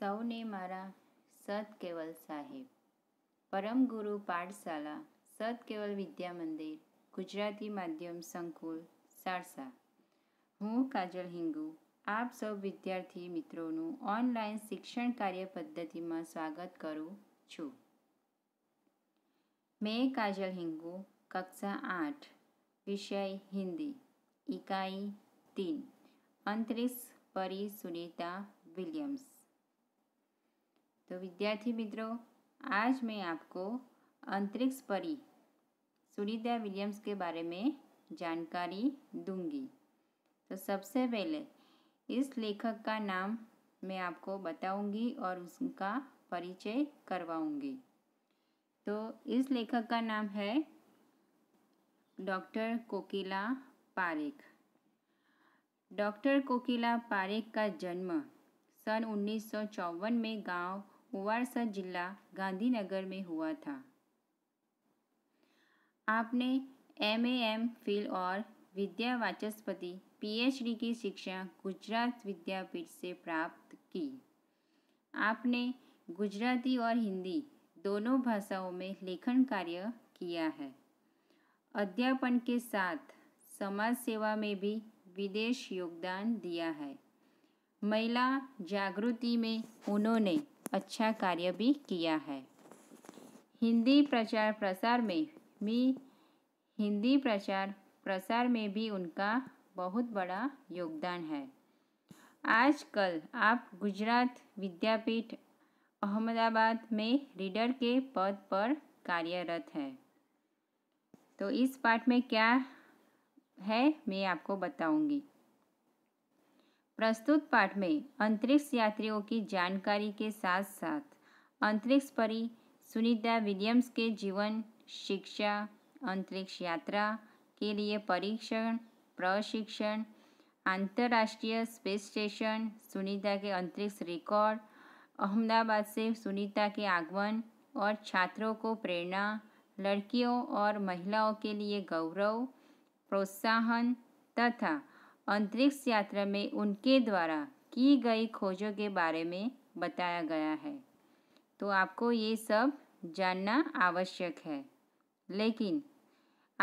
सौ ने मार सत साहेब परम गुरु पाठशाला सत केवल विद्या मंदिर गुजराती मध्यम संकुल सारसा हूँ काजल हिंगू आप सब विद्यार्थी मित्रों ऑनलाइन शिक्षण कार्य पद्धति में स्वागत करूँ छु मैं काजल हिंगू कक्षा आठ विषय हिंदी इकाई तीन अंतरिक्ष परी सुनीता विलियम्स तो विद्यार्थी मित्रों आज मैं आपको अंतरिक्ष परी सुनीता विलियम्स के बारे में जानकारी दूंगी तो सबसे पहले इस लेखक का नाम मैं आपको बताऊंगी और उसका परिचय करवाऊंगी तो इस लेखक का नाम है डॉक्टर कोकिला पारेख डॉक्टर कोकिला पारेख का जन्म सन उन्नीस में गांव वारसा जिला गांधीनगर में हुआ था आपने एम ए एम फिल और विद्या वाचस्पति पीएचडी की शिक्षा गुजरात विद्यापीठ से प्राप्त की आपने गुजराती और हिंदी दोनों भाषाओं में लेखन कार्य किया है अध्यापन के साथ समाज सेवा में भी विदेश योगदान दिया है महिला जागृति में उन्होंने अच्छा कार्य भी किया है हिंदी प्रचार प्रसार में भी हिंदी प्रचार प्रसार में भी उनका बहुत बड़ा योगदान है आजकल आप गुजरात विद्यापीठ अहमदाबाद में रीडर के पद पर कार्यरत है तो इस पाठ में क्या है मैं आपको बताऊंगी प्रस्तुत पाठ में अंतरिक्ष यात्रियों की जानकारी के साथ साथ अंतरिक्ष परी सुनीता विलियम्स के जीवन शिक्षा अंतरिक्ष यात्रा के लिए परीक्षण प्रशिक्षण अंतर्राष्ट्रीय स्पेस स्टेशन सुनीता के अंतरिक्ष रिकॉर्ड अहमदाबाद से सुनीता के आगमन और छात्रों को प्रेरणा लड़कियों और महिलाओं के लिए गौरव प्रोत्साहन तथा अंतरिक्ष यात्रा में उनके द्वारा की गई खोजों के बारे में बताया गया है तो आपको ये सब जानना आवश्यक है लेकिन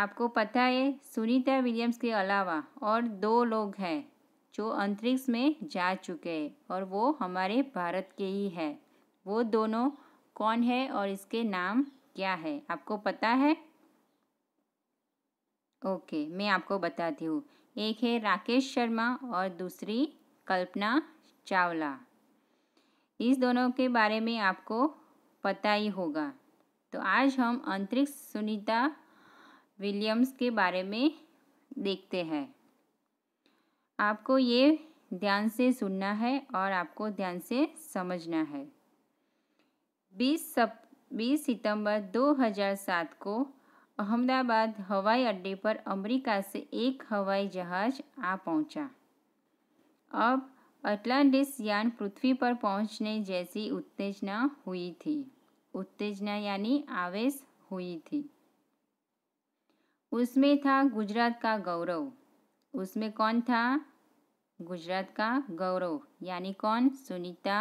आपको पता है सुनीता विलियम्स के अलावा और दो लोग हैं जो अंतरिक्ष में जा चुके हैं और वो हमारे भारत के ही है वो दोनों कौन है और इसके नाम क्या है आपको पता है ओके मैं आपको बताती हूँ एक है राकेश शर्मा और दूसरी कल्पना चावला इस दोनों के बारे में आपको पता ही होगा तो आज हम अंतरिक्ष सुनीता विलियम्स के बारे में देखते हैं आपको ये ध्यान से सुनना है और आपको ध्यान से समझना है 20 सप 20 सितंबर 2007 को अहमदाबाद हवाई अड्डे पर अमेरिका से एक हवाई जहाज आ पहुंचा। अब अटलांटिस यान पृथ्वी पर पहुंचने जैसी उत्तेजना हुई थी उत्तेजना यानी आवेश हुई थी उसमें था गुजरात का गौरव उसमें कौन था गुजरात का गौरव यानी कौन सुनीता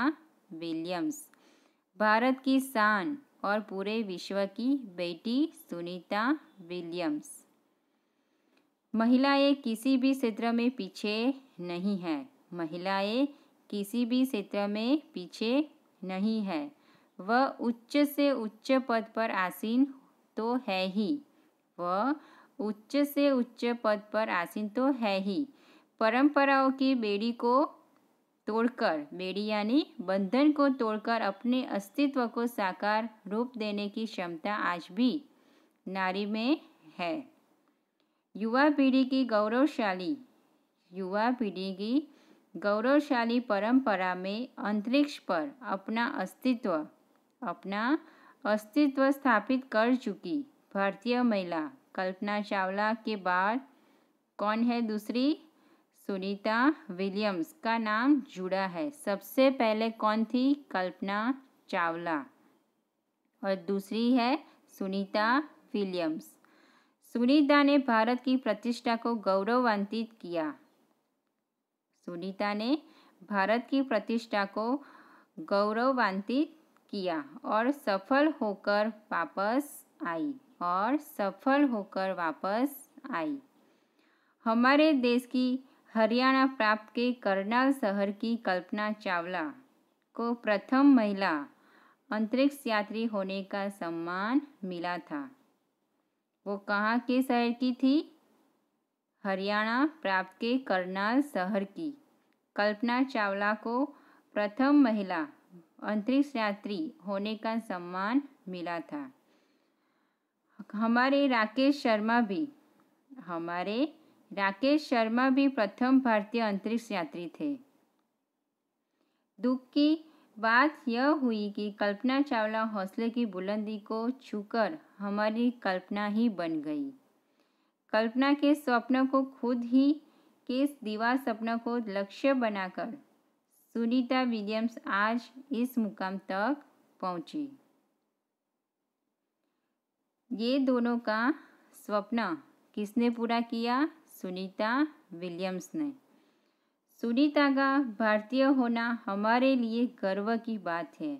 विलियम्स भारत की शान और पूरे विश्व की बेटी सुनीता विलियम्स महिलाएं किसी भी क्षेत्र में पीछे नहीं है महिलाएं किसी भी क्षेत्र में पीछे नहीं है वह उच्च से उच्च पद पर आसीन तो है ही वह उच्च से उच्च पद पर आसीन तो है ही परंपराओं की बेड़ी को तोड़कर बेड़ी यानी बंधन को तोड़कर अपने अस्तित्व को साकार रूप देने की क्षमता आज भी नारी में है युवा पीढ़ी की गौरवशाली युवा पीढ़ी की गौरवशाली परंपरा में अंतरिक्ष पर अपना अस्तित्व अपना अस्तित्व स्थापित कर चुकी भारतीय महिला कल्पना चावला के बाद कौन है दूसरी सुनीता विलियम्स का नाम जुड़ा है सबसे पहले कौन थी कल्पना चावला और दूसरी है सुनीता विलियम्स सुनीता ने भारत की प्रतिष्ठा को गौरवान्वित किया सुनीता ने भारत की प्रतिष्ठा को गौरवान्वित किया और सफल होकर वापस आई और सफल होकर वापस आई हमारे देश की हरियाणा प्राप्त के करनाल शहर की कल्पना चावला को प्रथम महिला अंतरिक्ष यात्री होने का सम्मान मिला था वो कहाँ के शहर की थी हरियाणा प्राप्त के करनाल शहर की कल्पना चावला को प्रथम महिला अंतरिक्ष यात्री होने का सम्मान मिला था हमारे राकेश शर्मा भी हमारे राकेश शर्मा भी प्रथम भारतीय अंतरिक्ष यात्री थे दुख की बात यह हुई कि कल्पना चावला हौसले की बुलंदी को छूकर हमारी कल्पना ही बन गई कल्पना के स्वप्न को खुद ही के दीवार सपना को लक्ष्य बनाकर सुनीता विलियम्स आज इस मुकाम तक पहुंची ये दोनों का स्वप्न किसने पूरा किया सुनीता विलियम्स ने सुनीता का भारतीय होना हमारे लिए गर्व की बात है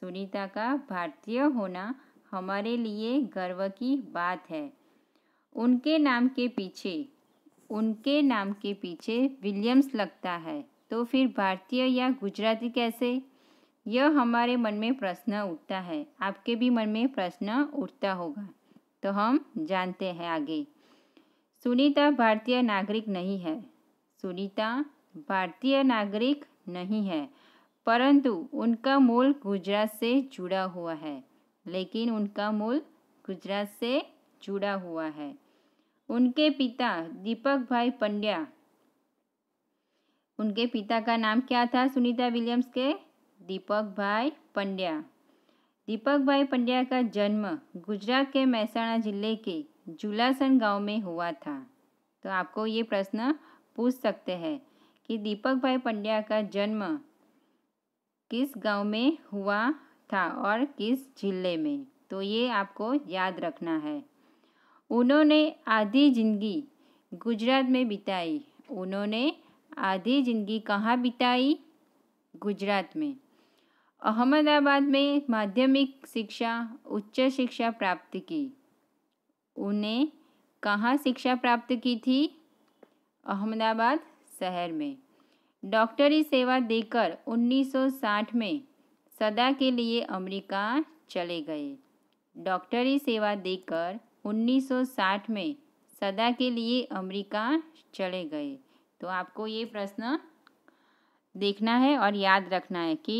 सुनीता का भारतीय होना हमारे लिए गर्व की बात है उनके नाम के पीछे उनके नाम के पीछे विलियम्स लगता है तो फिर भारतीय या गुजराती कैसे यह हमारे मन में प्रश्न उठता है आपके भी मन में प्रश्न उठता होगा तो हम जानते हैं आगे सुनीता भारतीय नागरिक नहीं है सुनीता भारतीय नागरिक नहीं है परंतु उनका मूल गुजरात से जुड़ा हुआ है लेकिन उनका मूल गुजरात से जुड़ा हुआ है उनके पिता दीपक भाई पंड्या उनके पिता का नाम क्या था सुनीता विलियम्स के दीपक भाई पंड्या दीपक भाई पंड्या का जन्म गुजरात के महसाणा जिले के जुलासन गांव में हुआ था तो आपको ये प्रश्न पूछ सकते हैं कि दीपक भाई पंड्या का जन्म किस गांव में हुआ था और किस जिले में तो ये आपको याद रखना है उन्होंने आधी जिंदगी गुजरात में बिताई उन्होंने आधी जिंदगी कहाँ बिताई गुजरात में अहमदाबाद में माध्यमिक शिक्षा उच्च शिक्षा प्राप्त की उन्हें कहाँ शिक्षा प्राप्त की थी अहमदाबाद शहर में डॉक्टरी सेवा देकर 1960 में सदा के लिए अमेरिका चले गए डॉक्टरी सेवा देकर 1960 में सदा के लिए अमेरिका चले गए तो आपको ये प्रश्न देखना है और याद रखना है कि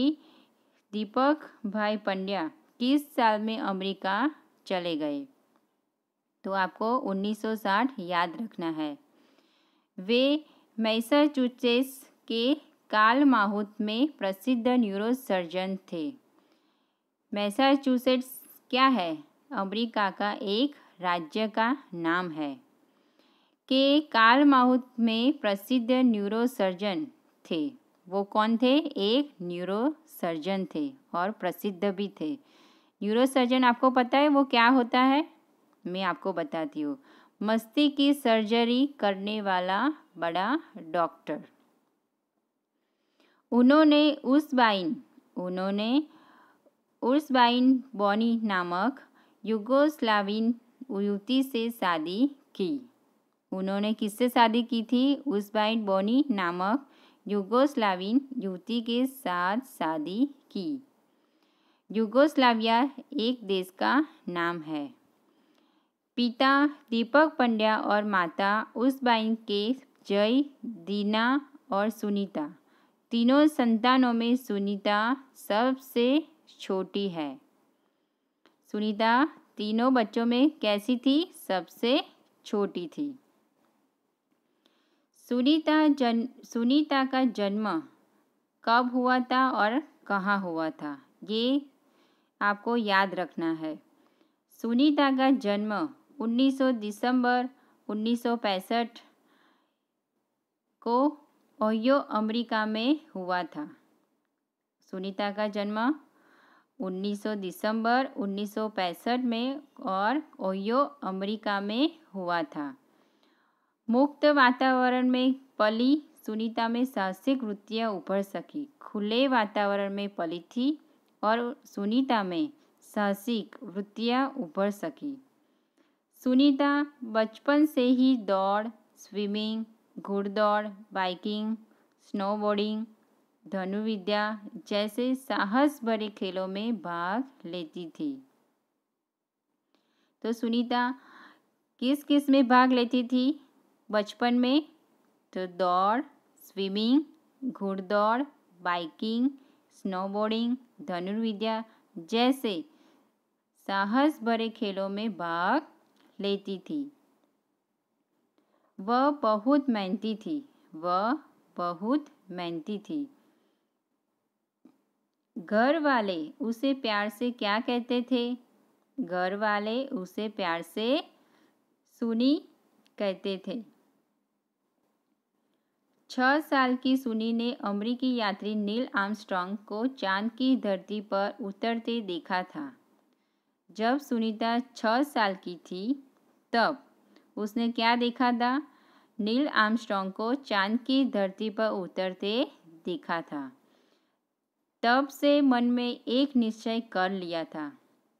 दीपक भाई पंड्या किस साल में अमेरिका चले गए तो आपको 1960 याद रखना है वे मैसाचुसेट्स के काल माहौत में प्रसिद्ध न्यूरोसर्जन थे मैसाचुसेट्स क्या है अमेरिका का एक राज्य का नाम है के काल माहौत में प्रसिद्ध न्यूरोसर्जन थे वो कौन थे एक न्यूरोसर्जन थे और प्रसिद्ध भी थे न्यूरोसर्जन आपको पता है वो क्या होता है मैं आपको बताती हूँ मस्ती की सर्जरी करने वाला बड़ा डॉक्टर उन्होंने उस बाइन उन्होंने उस बाइन बॉनी नामक युगोस्लाविन युवती से शादी की उन्होंने किससे शादी की थी उस बाइन बॉनी नामक युगोस्लाविन युवती के साथ शादी की युगोस्लाविया एक देश का नाम है पिता दीपक पंड्या और माता उस बाई के जय दीना और सुनीता तीनों संतानों में सुनीता सबसे छोटी है सुनीता तीनों बच्चों में कैसी थी सबसे छोटी थी सुनीता जन सुनीता का जन्म कब हुआ था और कहाँ हुआ था ये आपको याद रखना है सुनीता का जन्म 19 दिसंबर 1965 को ओहियो अमेरिका में हुआ था सुनीता का जन्म 19 दिसंबर 1965 में और ओहियो अमेरिका में हुआ था मुक्त वातावरण में पली सुनीता में साहसिक वृत्तियाँ उभर सकी खुले वातावरण में पली थी और सुनीता में साहसिक वृत्तियाँ उभर सकी सुनीता बचपन से ही दौड़ स्विमिंग घुड़दौड़ बाइकिंग स्नोबोर्डिंग धनुविद्या जैसे साहस भरे खेलों में भाग लेती थी तो सुनीता किस किस में भाग लेती थी बचपन में तो दौड़ स्विमिंग घुड़दौड़ बाइकिंग स्नोबोर्डिंग धनुर्विद्या जैसे साहस भरे खेलों में भाग लेती थी वह बहुत मेहनती थी वह बहुत मेहनती थी घर वाले उसे प्यार से क्या कहते थे घर वाले उसे प्यार से सुनी कहते थे छ साल की सुनी ने अमरीकी यात्री नील आर्मस्ट्रॉन्ग को चांद की धरती पर उतरते देखा था जब सुनीता छ साल की थी तब उसने क्या देखा था नील आर्मस्ट्रॉन्ग को चांद की धरती पर उतरते देखा था तब से मन में एक निश्चय कर लिया था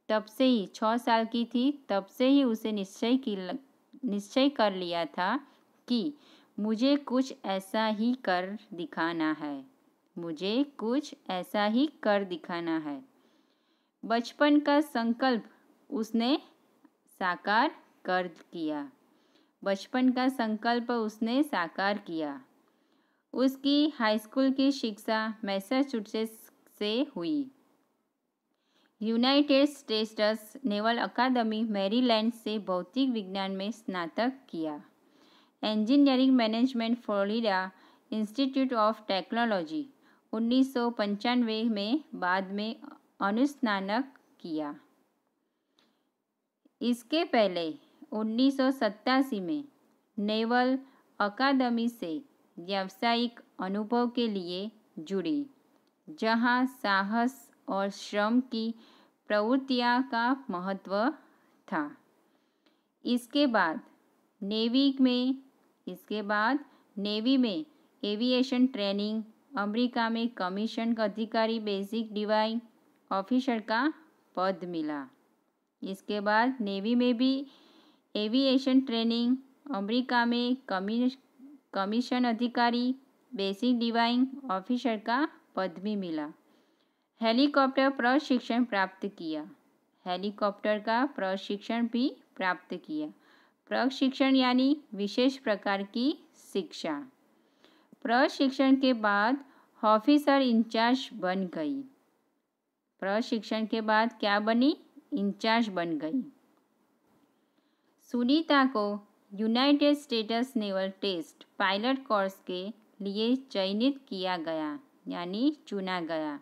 तब से ही छः साल की थी तब से ही उसे निश्चय की निश्चय कर लिया था कि मुझे कुछ ऐसा ही कर दिखाना है मुझे कुछ ऐसा ही कर दिखाना है बचपन का संकल्प उसने साकार कर किया बचपन का संकल्प उसने साकार किया उसकी हाईस्कूल की शिक्षा मैसाचुसेट्स से हुई यूनाइटेड स्टेट्स नेवल अकादमी मैरीलैंड से भौतिक विज्ञान में स्नातक किया engineering management Florida institute of technology उन्नीस में बाद में अनुस्नानक किया इसके पहले उन्नीस में नेवल अकादमी से व्यावसायिक अनुभव के लिए जुड़ी जहां साहस और श्रम की प्रवृत्तियां का महत्व था इसके बाद नेवी में इसके बाद नेवी में एविएशन ट्रेनिंग अमेरिका में कमीशन अधिकारी बेसिक डिवाइन ऑफिसर का पद मिला इसके बाद नेवी में भी एविएशन ट्रेनिंग अमरीका में कमीशन अधिकारी बेसिक डिवाइंग ऑफिसर का पद भी मिला हेलीकॉप्टर प्रशिक्षण प्राप्त किया हेलीकॉप्टर का प्रशिक्षण भी प्राप्त किया प्रशिक्षण यानी विशेष प्रकार की शिक्षा प्रशिक्षण के बाद ऑफिसर इंचार्ज बन गई प्रशिक्षण के बाद क्या बनी इंचार्ज बन गई सुनीता को United States naval test pilot course के लिए चयनित किया गया यानी चुना गया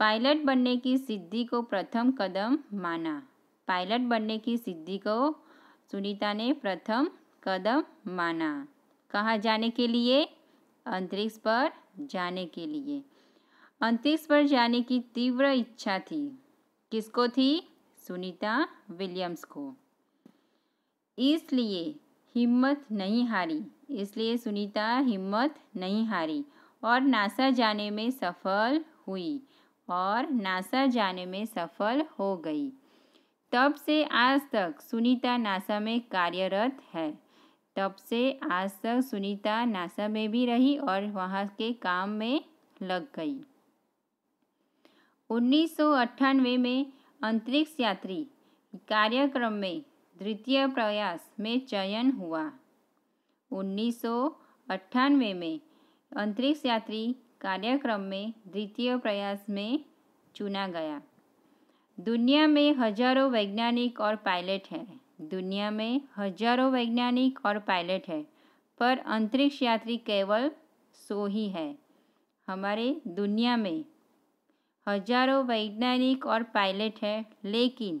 पायलट बनने की सिद्धि को प्रथम कदम माना पायलट बनने की सिद्धि को सुनीता ने प्रथम कदम माना कहाँ जाने के लिए अंतरिक्ष पर जाने के लिए अंतरिक्ष पर जाने की तीव्र इच्छा थी किसको थी सुनीता विलियम्स को इसलिए हिम्मत नहीं हारी इसलिए सुनीता हिम्मत नहीं हारी और नासा जाने में सफल हुई और नासा जाने में सफल हो गई तब से आज तक सुनीता नासा में कार्यरत है तब से आज तक सुनीता नासा में भी रही और वहाँ के काम में लग गई उन्नीस में अंतरिक्ष यात्री कार्यक्रम में द्वितीय प्रयास में चयन हुआ उन्नीस में अंतरिक्ष यात्री कार्यक्रम में द्वितीय प्रयास में चुना गया दुनिया में हजारों वैज्ञानिक और पायलट हैं दुनिया में हजारों वैज्ञानिक और पायलट हैं पर अंतरिक्ष यात्री केवल सो ही है हमारे दुनिया में हजारों वैज्ञानिक और पायलट हैं लेकिन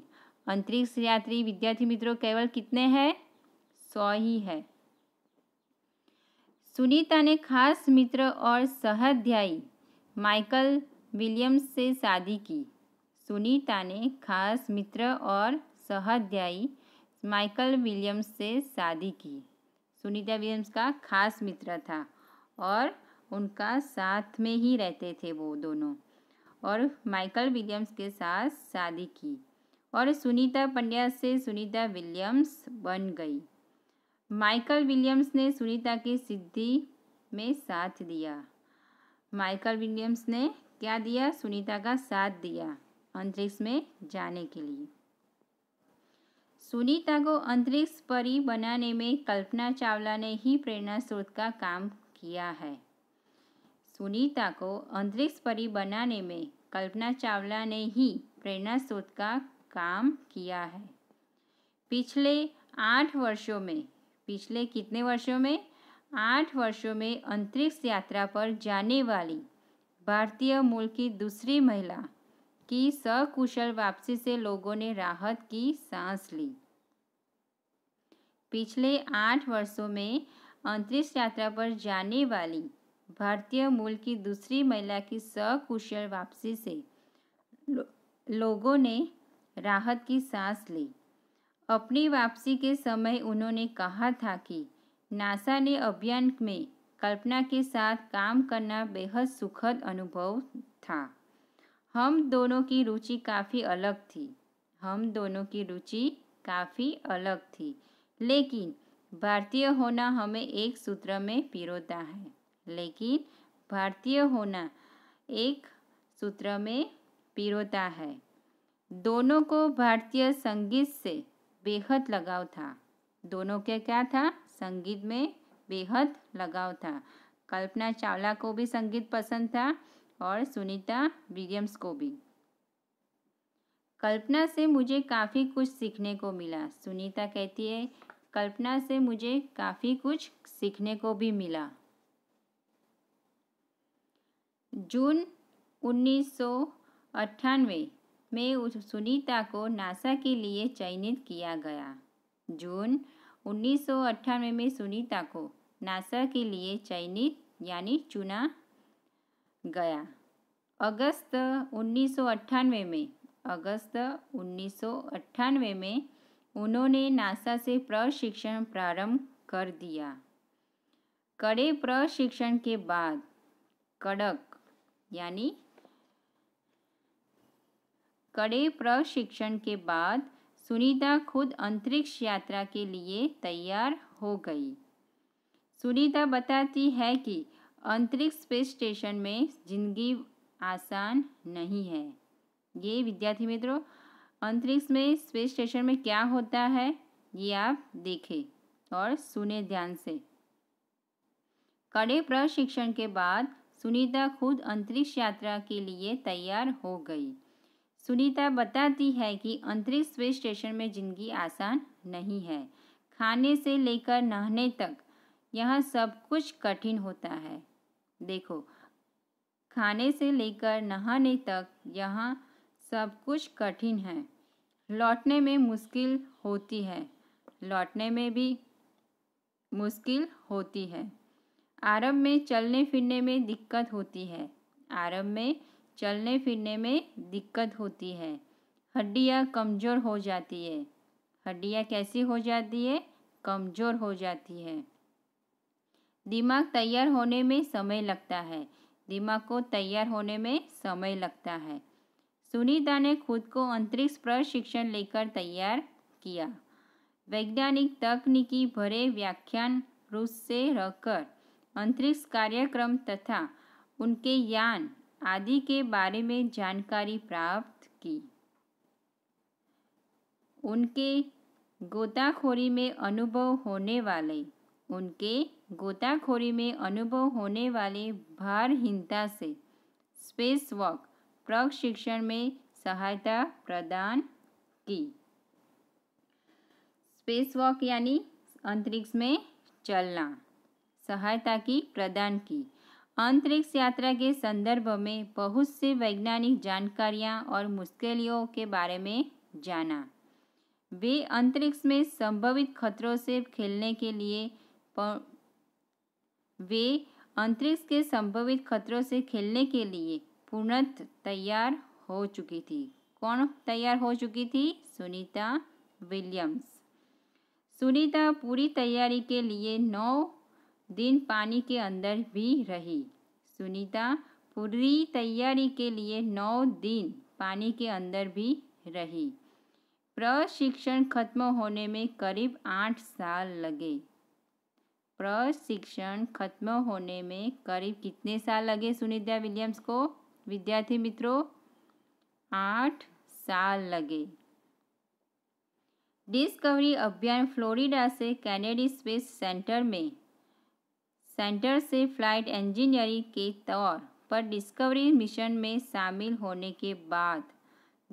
अंतरिक्ष यात्री विद्यार्थी मित्रों केवल कितने हैं सौ ही है सुनीता ने खास मित्र और सहाध्यायी माइकल विलियम्स से शादी की सुनीता ने खास मित्र और सहाध्यायी माइकल विलियम्स से शादी की सुनीता विलियम्स का खास मित्र था और उनका साथ में ही रहते थे वो दोनों और माइकल विलियम्स के साथ शादी की और सुनीता पंड्या से सुनीता विलियम्स बन गई माइकल विलियम्स ने सुनीता की सिद्धि में साथ दिया माइकल विलियम्स ने क्या दिया सुनीता का साथ दिया अंतरिक्ष में जाने के लिए सुनीता को अंतरिक्ष परी बनाने में कल्पना चावला ने ही प्रेरणा स्रोत का काम किया है सुनीता को अंतरिक्ष परी बनाने में कल्पना चावला ने ही प्रेरणा स्रोत का काम किया है पिछले आठ वर्षों में पिछले कितने वर्षों में आठ वर्षों में अंतरिक्ष यात्रा पर जाने वाली भारतीय मूल की दूसरी महिला की सकुशल वापसी से लोगों ने राहत की सांस ली पिछले आठ वर्षों में अंतरिक्ष यात्रा पर जाने वाली भारतीय मूल की दूसरी महिला की सकुशल वापसी से लो, लोगों ने राहत की सांस ली अपनी वापसी के समय उन्होंने कहा था कि नासा ने अभियान में कल्पना के साथ काम करना बेहद सुखद अनुभव था हम दोनों की रुचि काफ़ी अलग थी हम दोनों की रुचि काफ़ी अलग थी लेकिन भारतीय होना हमें एक सूत्र में पिरोता है लेकिन भारतीय होना एक सूत्र में पिरोता है दोनों को भारतीय संगीत से बेहद लगाव था दोनों के क्या था संगीत में बेहद लगाव था कल्पना चावला को भी संगीत पसंद था और सुनीता विलियम्स को भी कल्पना से मुझे काफ़ी कुछ सीखने को मिला सुनीता कहती है कल्पना से मुझे काफ़ी कुछ सीखने को भी मिला जून उन्नीस सौ अट्ठानवे में उस सुनीता को नासा के लिए चयनित किया गया जून उन्नीस में सुनीता को नासा के लिए चयनित यानी चुना गया अगस्त उन्नीस में अगस्त उन्नीस में उन्होंने नासा से प्रशिक्षण प्रारंभ कर दिया कड़े प्रशिक्षण के बाद कड़क यानी कड़े प्रशिक्षण के बाद सुनीता खुद अंतरिक्ष यात्रा के लिए तैयार हो गई सुनीता बताती है कि अंतरिक्ष स्पेस स्टेशन में जिंदगी आसान नहीं है ये विद्यार्थी मित्रों अंतरिक्ष में स्पेस स्टेशन में क्या होता है ये आप देखें और सुने ध्यान से कड़े प्रशिक्षण के बाद सुनीता खुद अंतरिक्ष यात्रा के लिए तैयार हो गई सुनीता बताती है कि अंतरिक्ष स्पेस स्टेशन में जिंदगी आसान नहीं है खाने से लेकर नहाने तक यह सब कुछ कठिन होता है देखो खाने से लेकर नहाने तक यह सब कुछ कठिन है लौटने में मुश्किल होती है लौटने में भी मुश्किल होती है आरब में चलने फिरने में दिक्कत होती है आरब में चलने फिरने में दिक्कत होती है हड्डियाँ कमज़ोर हो जाती है हड्डियाँ कैसी हो जाती है कमज़ोर हो जाती है दिमाग तैयार होने में समय लगता है दिमाग को तैयार होने में समय लगता है सुनीता ने खुद को अंतरिक्ष प्रशिक्षण लेकर तैयार किया वैज्ञानिक तकनीकी भरे व्याख्यान रूस से रहकर अंतरिक्ष कार्यक्रम तथा उनके यान आदि के बारे में जानकारी प्राप्त की उनके गोताखोरी में अनुभव होने वाले उनके गोताखोरी में अनुभव होने वाले भारहीनता से स्पेस वॉक प्रशिक्षण में सहायता प्रदान की स्पेस वॉक यानी अंतरिक्ष में चलना सहायता की प्रदान की अंतरिक्ष यात्रा के संदर्भ में बहुत से वैज्ञानिक जानकारियां और मुश्किलों के बारे में जाना वे अंतरिक्ष में संभवित खतरों से खेलने के लिए वे अंतरिक्ष के संभवित खतरों से खेलने के लिए पूर्णतः तैयार हो चुकी थी कौन तैयार हो चुकी थी सुनीता विलियम्स सुनीता पूरी तैयारी के लिए नौ दिन पानी के अंदर भी रही सुनीता पूरी तैयारी के लिए नौ दिन पानी के अंदर भी रही प्रशिक्षण खत्म होने में करीब आठ साल लगे प्रशिक्षण खत्म होने में करीब कितने साल लगे सुनीता विलियम्स को विद्यार्थी मित्रों आठ साल लगे डिस्कवरी अभियान फ्लोरिडा से कैनेडी स्पेस सेंटर में सेंटर से फ्लाइट इंजीनियरिंग के तौर पर डिस्कवरी मिशन में शामिल होने के बाद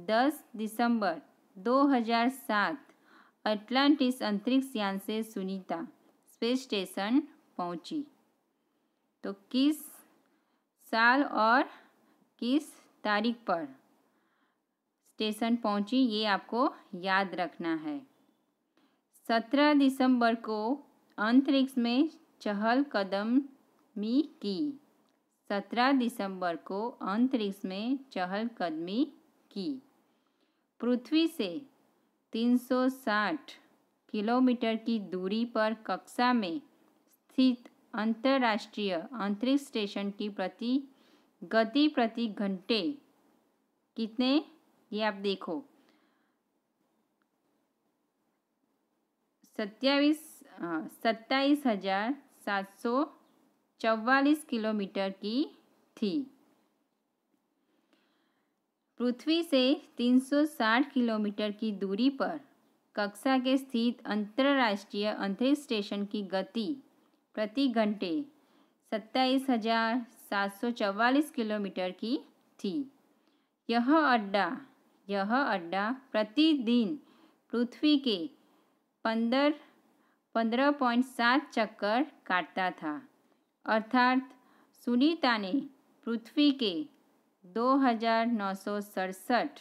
10 दिसंबर 2007 अटलांटिस अंतरिक्ष यान से सुनीता स्पेस स्टेशन पहुंची तो किस साल और किस तारीख पर स्टेशन पहुंची ये आपको याद रखना है 17 दिसंबर को अंतरिक्ष में चहल कदमी की सत्रह दिसंबर को अंतरिक्ष में चहल कदमी की पृथ्वी से 360 किलोमीटर की दूरी पर कक्षा में स्थित अंतर्राष्ट्रीय अंतरिक्ष स्टेशन की प्रति गति प्रति घंटे कितने ये आप देखो सत्यावीस हाँ, सत्ताईस हजार सात सौ चौवालीस किलोमीटर की थी पृथ्वी से 360 किलोमीटर की दूरी पर कक्षा के स्थित अंतर्राष्ट्रीय अंतरिक्ष स्टेशन की गति प्रति घंटे सत्ताईस हजार सात सौ चौवालीस किलोमीटर की थी यह अड्डा यह अड्डा प्रतिदिन पृथ्वी के पंद्रह पंद्रह पॉइंट सात चक्कर काटता था अर्थात सुनीता ने पृथ्वी के दो हजार नौ सौ सड़सठ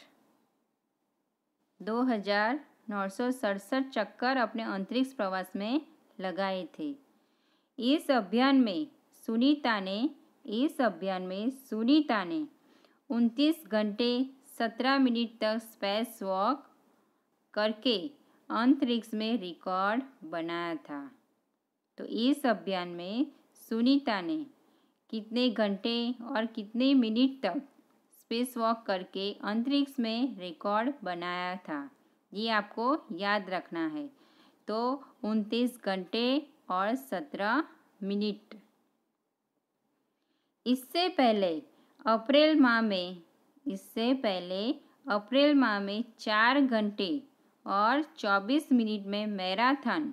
दो हजार नौ सौ सड़सठ चक्कर अपने अंतरिक्ष प्रवास में लगाए थे इस अभियान में सुनीता ने इस अभियान में सुनीता ने उनतीस घंटे सत्रह मिनट तक स्पेस वॉक करके अंतरिक्ष में रिकॉर्ड बनाया था तो इस अभियान में सुनीता ने कितने घंटे और कितने मिनट तक स्पेस वॉक करके अंतरिक्ष में रिकॉर्ड बनाया था ये आपको याद रखना है तो उनतीस घंटे और सत्रह मिनट इससे पहले अप्रैल माह में इससे पहले अप्रैल माह में चार घंटे और 24 मिनट में मैराथन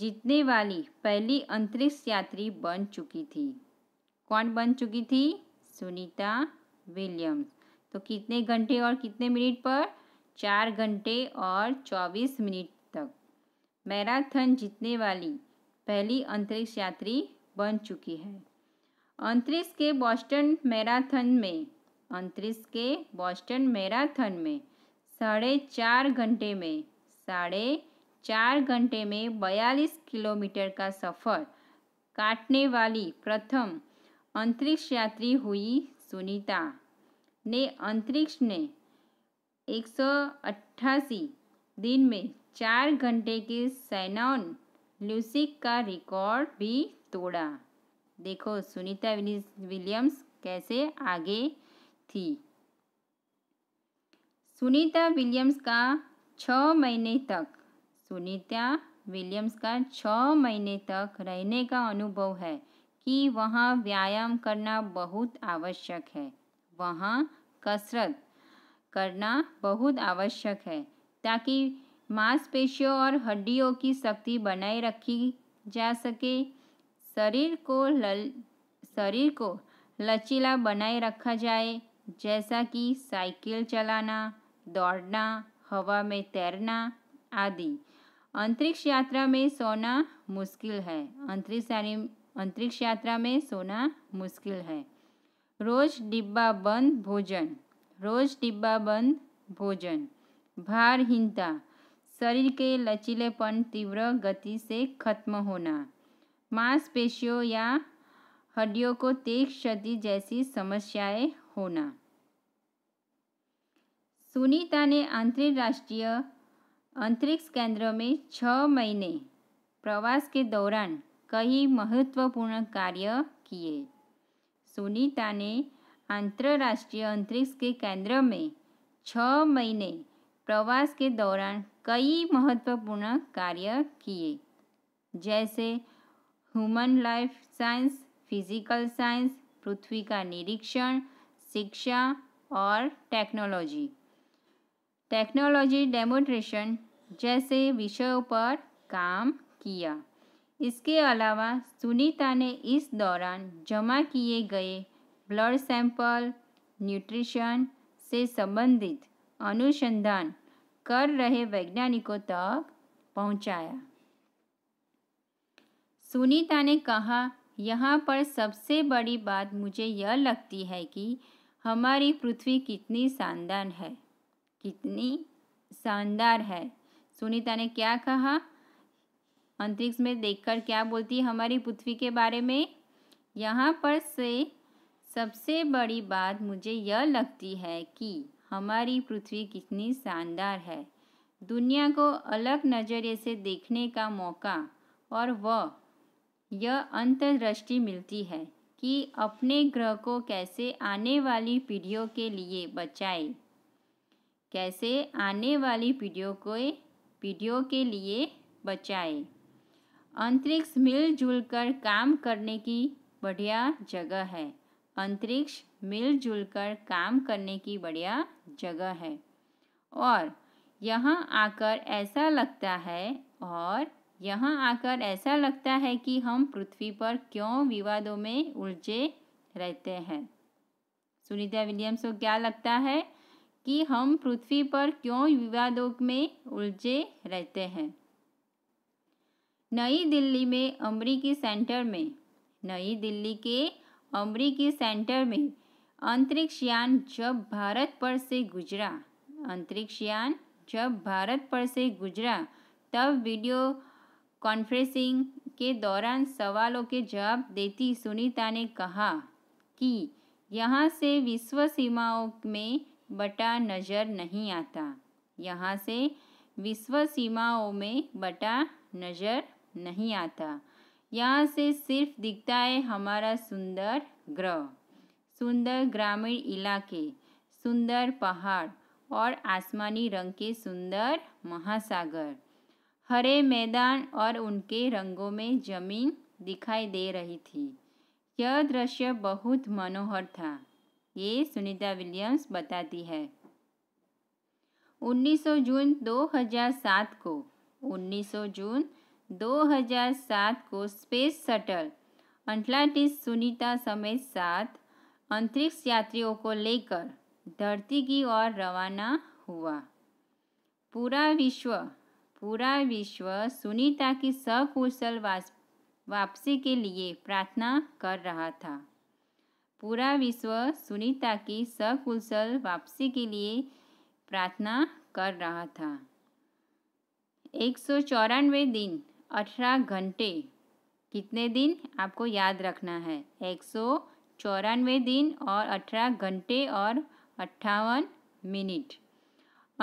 जीतने वाली पहली अंतरिक्ष यात्री बन चुकी थी कौन बन चुकी थी सुनीता विलियम्स तो कितने घंटे और कितने मिनट पर चार घंटे और 24 मिनट तक मैराथन जीतने वाली पहली अंतरिक्ष यात्री बन चुकी है अंतरिक्ष के बॉस्टन मैराथन में अंतरिक्ष के बॉस्टन मैराथन में साढ़े चार घंटे में साढ़े चार घंटे में बयालीस किलोमीटर का सफ़र काटने वाली प्रथम अंतरिक्ष यात्री हुई सुनीता ने अंतरिक्ष ने एक सौ अट्ठासी दिन में चार घंटे के सैनॉन ल्यूसिक का रिकॉर्ड भी तोड़ा देखो सुनीता विलियम्स कैसे आगे थी सुनीता विलियम्स का छ महीने तक सुनीता विलियम्स का छ महीने तक रहने का अनुभव है कि वहाँ व्यायाम करना बहुत आवश्यक है वहाँ कसरत करना बहुत आवश्यक है ताकि मांसपेशियों और हड्डियों की शक्ति बनाए रखी जा सके शरीर को लल शरीर को लचीला बनाए रखा जाए जैसा कि साइकिल चलाना दौड़ना हवा में तैरना आदि अंतरिक्ष यात्रा में सोना मुश्किल है अंतरिक्ष अंतरिक्ष यात्रा में सोना मुश्किल है रोज डिब्बा बंद भोजन रोज डिब्बा बंद भोजन भारहीनता शरीर के लचीलेपन तीव्र गति से खत्म होना मांसपेशियों या हड्डियों को तेज क्षति जैसी समस्याएं होना सुनीता ने अंतर्राष्ट्रीय अंतरिक्ष केंद्र में छ महीने प्रवास के दौरान कई महत्वपूर्ण कार्य किए सुनीता ने अंतरराष्ट्रीय अंतरिक्ष के केंद्र में छ महीने प्रवास के दौरान कई महत्वपूर्ण कार्य किए जैसे human life science physical science पृथ्वी का निरीक्षण शिक्षा और टेक्नोलॉजी टेक्नोलॉजी डेमोट्रेशन जैसे विषयों पर काम किया इसके अलावा सुनीता ने इस दौरान जमा किए गए ब्लड सैंपल न्यूट्रिशन से संबंधित अनुसंधान कर रहे वैज्ञानिकों तक पहुंचाया। सुनीता ने कहा यहाँ पर सबसे बड़ी बात मुझे यह लगती है कि हमारी पृथ्वी कितनी शानदार है कितनी शानदार है सुनीता ने क्या कहा अंतरिक्ष में देखकर क्या बोलती है हमारी पृथ्वी के बारे में यहाँ पर से सबसे बड़ी बात मुझे यह लगती है कि हमारी पृथ्वी कितनी शानदार है दुनिया को अलग नज़रिए से देखने का मौका और वह यह अंतर्दृष्टि मिलती है कि अपने ग्रह को कैसे आने वाली पीढ़ियों के लिए बचाए कैसे आने वाली पीढ़ियों को पीढ़ियों के लिए बचाए अंतरिक्ष मिलजुल कर काम करने की बढ़िया जगह है अंतरिक्ष मिलजुल कर काम करने की बढ़िया जगह है और यहाँ आकर ऐसा लगता है और यहाँ आकर ऐसा लगता है कि हम पृथ्वी पर क्यों विवादों में उलझे रहते हैं सुनीता विलियम्स को क्या लगता है कि हम पृथ्वी पर क्यों विवादों में उलझे रहते हैं नई दिल्ली में अमरीकी सेंटर में नई दिल्ली के अमरीकी सेंटर में अंतरिक्ष यान जब भारत पर से गुजरा अंतरिक्ष यान जब भारत पर से गुजरा तब वीडियो कॉन्फ्रेंसिंग के दौरान सवालों के जवाब देती सुनीता ने कहा कि यहाँ से विश्व सीमाओं में बटा नज़र नहीं आता यहाँ से विश्व सीमाओं में बटा नज़र नहीं आता यहाँ से सिर्फ दिखता है हमारा सुंदर ग्रह सुंदर ग्रामीण इलाके सुंदर पहाड़ और आसमानी रंग के सुंदर महासागर हरे मैदान और उनके रंगों में जमीन दिखाई दे रही थी यह दृश्य बहुत मनोहर था ये सुनीता विलियम्स बताती है 19 जून 2007 को 19 जून 2007 को स्पेस शटल अटलांटिस सुनीता समेत सात अंतरिक्ष यात्रियों को लेकर धरती की ओर रवाना हुआ पूरा विश्व पूरा विश्व सुनीता की सकुशल वापसी के लिए प्रार्थना कर रहा था पूरा विश्व सुनीता की सकुशल वापसी के लिए प्रार्थना कर रहा था एक सौ चौरानवे दिन अठारह घंटे कितने दिन आपको याद रखना है एक सौ चौरानवे दिन और अठारह घंटे और अट्ठावन मिनट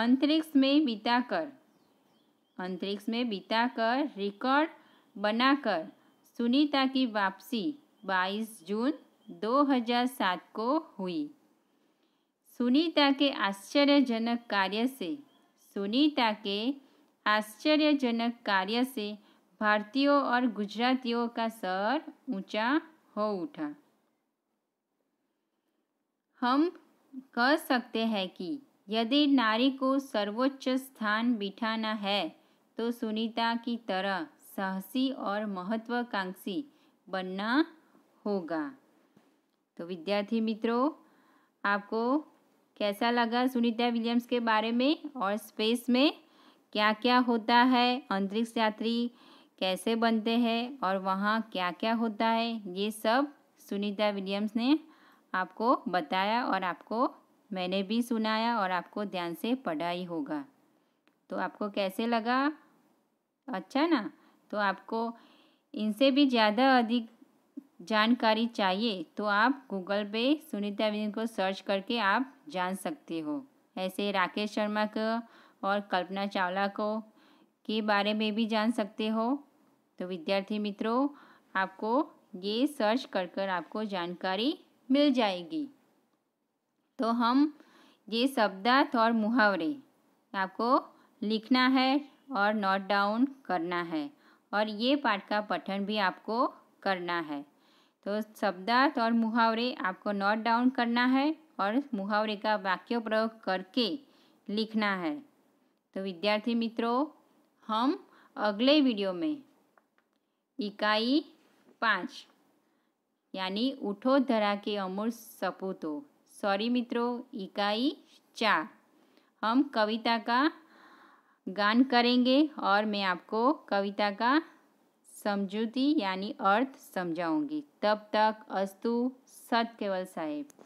अंतरिक्ष में बिताकर अंतरिक्ष में बिताकर रिकॉर्ड बनाकर सुनीता की वापसी 22 जून 2007 को हुई सुनीता के आश्चर्यजनक कार्य से सुनीता के आश्चर्यजनक कार्य से भारतीयों और गुजरातियों का सर ऊंचा हो उठा हम कह सकते हैं कि यदि नारी को सर्वोच्च स्थान बिठाना है तो सुनीता की तरह साहसी और महत्वाकांक्षी बनना होगा तो विद्यार्थी मित्रों आपको कैसा लगा सुनीता विलियम्स के बारे में और स्पेस में क्या क्या होता है अंतरिक्ष यात्री कैसे बनते हैं और वहाँ क्या क्या होता है ये सब सुनीता विलियम्स ने आपको बताया और आपको मैंने भी सुनाया और आपको ध्यान से पढ़ा ही होगा तो आपको कैसे लगा अच्छा ना तो आपको इनसे भी ज़्यादा अधिक जानकारी चाहिए तो आप गूगल पे सुनीता विनीत को सर्च करके आप जान सकते हो ऐसे राकेश शर्मा को और कल्पना चावला को के बारे में भी जान सकते हो तो विद्यार्थी मित्रों आपको ये सर्च कर कर आपको जानकारी मिल जाएगी तो हम ये शब्दार्थ और मुहावरे आपको लिखना है और नोट डाउन करना है और ये पाठ का पठन भी आपको करना है तो शब्दार्थ और मुहावरे आपको नोट डाउन करना है और मुहावरे का वाक्य प्रयोग करके लिखना है तो विद्यार्थी मित्रों हम अगले वीडियो में इकाई पाँच यानी उठो धरा के अमूर सपूतों सॉरी मित्रों इकाई चार हम कविता का गान करेंगे और मैं आपको कविता का समझूती यानी अर्थ समझाऊंगी तब तक अस्तु सत केवल साहेब